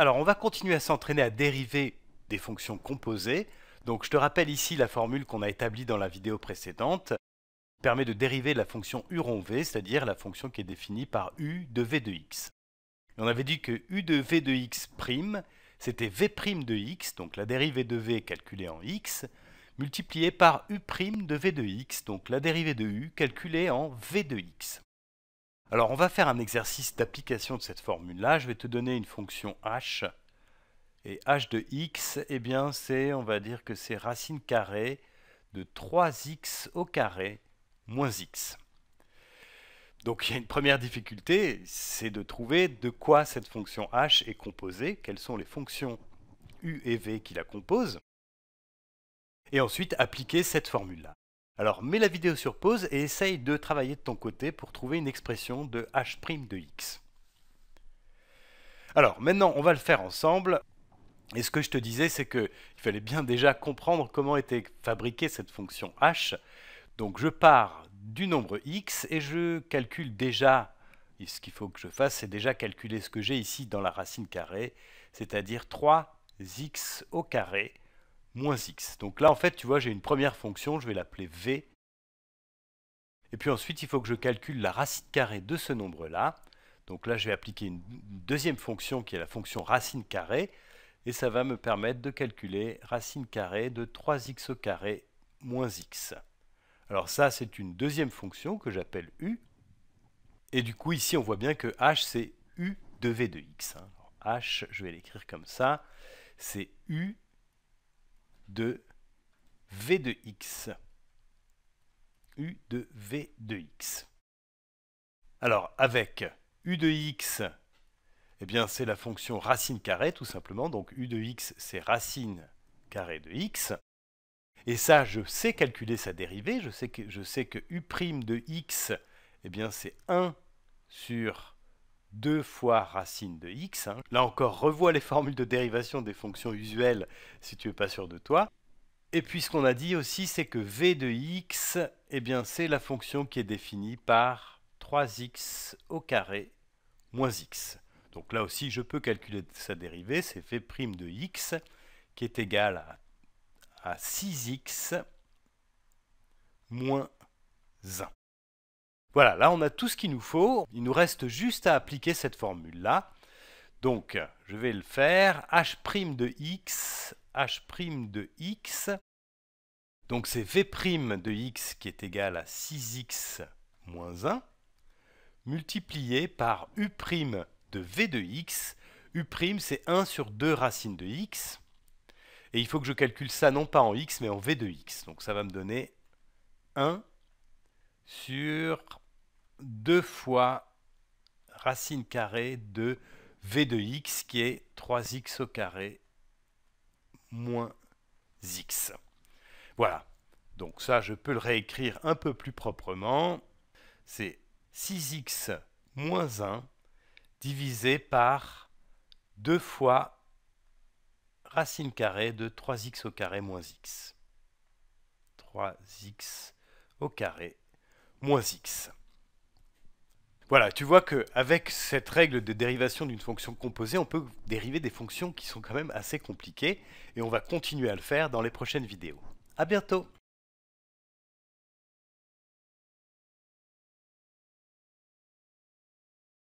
Alors, on va continuer à s'entraîner à dériver des fonctions composées. Donc, je te rappelle ici la formule qu'on a établie dans la vidéo précédente. Elle permet de dériver la fonction u rond v, c'est-à-dire la fonction qui est définie par u de v de x. on avait dit que u de v de x prime, c'était v prime de x, donc la dérivée de v calculée en x, multipliée par u prime de v de x, donc la dérivée de u calculée en v de x. Alors on va faire un exercice d'application de cette formule-là. Je vais te donner une fonction h. Et h de x, eh bien c'est, on va dire que c'est racine carrée de 3x au carré moins x. Donc il y a une première difficulté, c'est de trouver de quoi cette fonction h est composée, quelles sont les fonctions u et v qui la composent, et ensuite appliquer cette formule-là. Alors mets la vidéo sur pause et essaye de travailler de ton côté pour trouver une expression de h' de x. Alors maintenant on va le faire ensemble. Et ce que je te disais c'est qu'il fallait bien déjà comprendre comment était fabriquée cette fonction h. Donc je pars du nombre x et je calcule déjà, ce qu'il faut que je fasse c'est déjà calculer ce que j'ai ici dans la racine carrée, c'est-à-dire 3x au carré moins x. Donc là, en fait, tu vois, j'ai une première fonction, je vais l'appeler v. Et puis ensuite, il faut que je calcule la racine carrée de ce nombre-là. Donc là, je vais appliquer une deuxième fonction qui est la fonction racine carrée. Et ça va me permettre de calculer racine carrée de 3x au carré moins x. Alors ça, c'est une deuxième fonction que j'appelle u. Et du coup, ici, on voit bien que h, c'est u de v de x. Hein. h, je vais l'écrire comme ça. C'est u de V de x. U de V de x. Alors, avec U de x, eh bien, c'est la fonction racine carrée, tout simplement. Donc, U de x, c'est racine carrée de x. Et ça, je sais calculer sa dérivée. Je sais que, je sais U' de x, eh bien, c'est 1 sur 2 fois racine de x. Hein. Là encore, revois les formules de dérivation des fonctions usuelles si tu n'es pas sûr de toi. Et puis ce qu'on a dit aussi, c'est que v de x, eh bien c'est la fonction qui est définie par 3x au carré moins x. Donc là aussi, je peux calculer sa dérivée, c'est v' de x qui est égal à, à 6x moins 1. Voilà, là on a tout ce qu'il nous faut. Il nous reste juste à appliquer cette formule-là. Donc, je vais le faire. h' de x, h' de x. Donc c'est v' de x qui est égal à 6x moins 1 multiplié par u' de v de x. u' c'est 1 sur 2 racines de x. Et il faut que je calcule ça non pas en x mais en v de x. Donc ça va me donner 1 sur 2 fois racine carrée de v de x qui est 3x au carré moins x. Voilà. Donc ça, je peux le réécrire un peu plus proprement. C'est 6x moins 1 divisé par 2 fois racine carrée de 3x au carré moins x. 3x au carré moins x. Voilà, tu vois qu'avec cette règle de dérivation d'une fonction composée, on peut dériver des fonctions qui sont quand même assez compliquées, et on va continuer à le faire dans les prochaines vidéos. A bientôt